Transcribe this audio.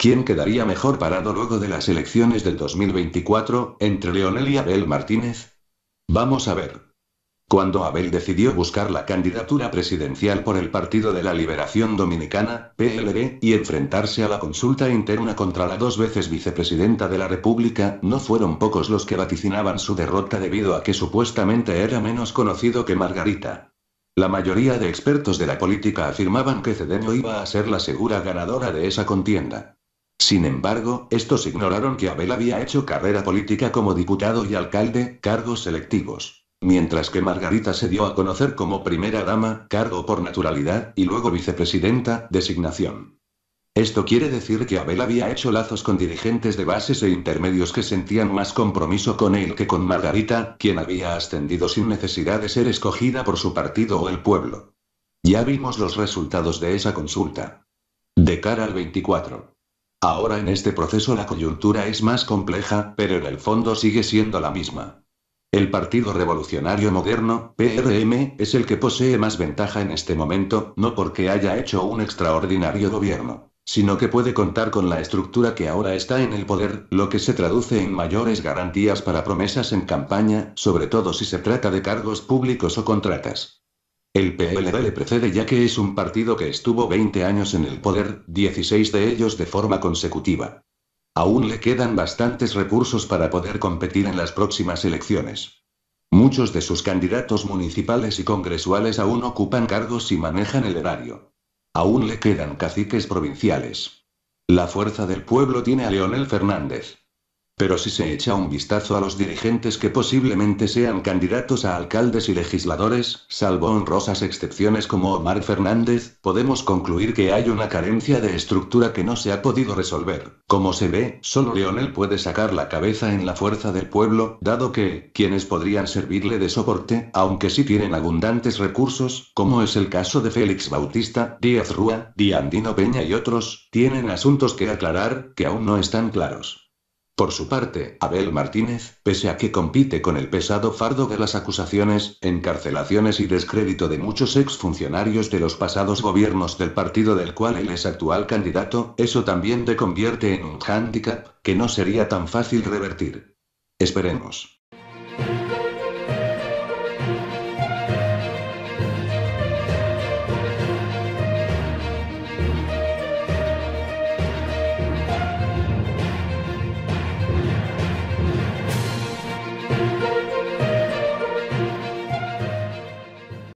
¿Quién quedaría mejor parado luego de las elecciones del 2024, entre Leonel y Abel Martínez? Vamos a ver. Cuando Abel decidió buscar la candidatura presidencial por el Partido de la Liberación Dominicana, PLD, y enfrentarse a la consulta interna contra la dos veces vicepresidenta de la República, no fueron pocos los que vaticinaban su derrota debido a que supuestamente era menos conocido que Margarita. La mayoría de expertos de la política afirmaban que Cedeño iba a ser la segura ganadora de esa contienda. Sin embargo, estos ignoraron que Abel había hecho carrera política como diputado y alcalde, cargos selectivos. Mientras que Margarita se dio a conocer como primera dama, cargo por naturalidad, y luego vicepresidenta, designación. Esto quiere decir que Abel había hecho lazos con dirigentes de bases e intermedios que sentían más compromiso con él que con Margarita, quien había ascendido sin necesidad de ser escogida por su partido o el pueblo. Ya vimos los resultados de esa consulta. De cara al 24. Ahora en este proceso la coyuntura es más compleja, pero en el fondo sigue siendo la misma. El Partido Revolucionario Moderno, PRM, es el que posee más ventaja en este momento, no porque haya hecho un extraordinario gobierno, sino que puede contar con la estructura que ahora está en el poder, lo que se traduce en mayores garantías para promesas en campaña, sobre todo si se trata de cargos públicos o contratas. El PLD le precede ya que es un partido que estuvo 20 años en el poder, 16 de ellos de forma consecutiva. Aún le quedan bastantes recursos para poder competir en las próximas elecciones. Muchos de sus candidatos municipales y congresuales aún ocupan cargos y manejan el erario. Aún le quedan caciques provinciales. La fuerza del pueblo tiene a Leonel Fernández. Pero si se echa un vistazo a los dirigentes que posiblemente sean candidatos a alcaldes y legisladores, salvo honrosas excepciones como Omar Fernández, podemos concluir que hay una carencia de estructura que no se ha podido resolver. Como se ve, solo Leonel puede sacar la cabeza en la fuerza del pueblo, dado que, quienes podrían servirle de soporte, aunque sí tienen abundantes recursos, como es el caso de Félix Bautista, Díaz Rúa, Diandino Peña y otros, tienen asuntos que aclarar, que aún no están claros. Por su parte, Abel Martínez, pese a que compite con el pesado fardo de las acusaciones, encarcelaciones y descrédito de muchos exfuncionarios de los pasados gobiernos del partido del cual él es actual candidato, eso también te convierte en un hándicap, que no sería tan fácil revertir. Esperemos.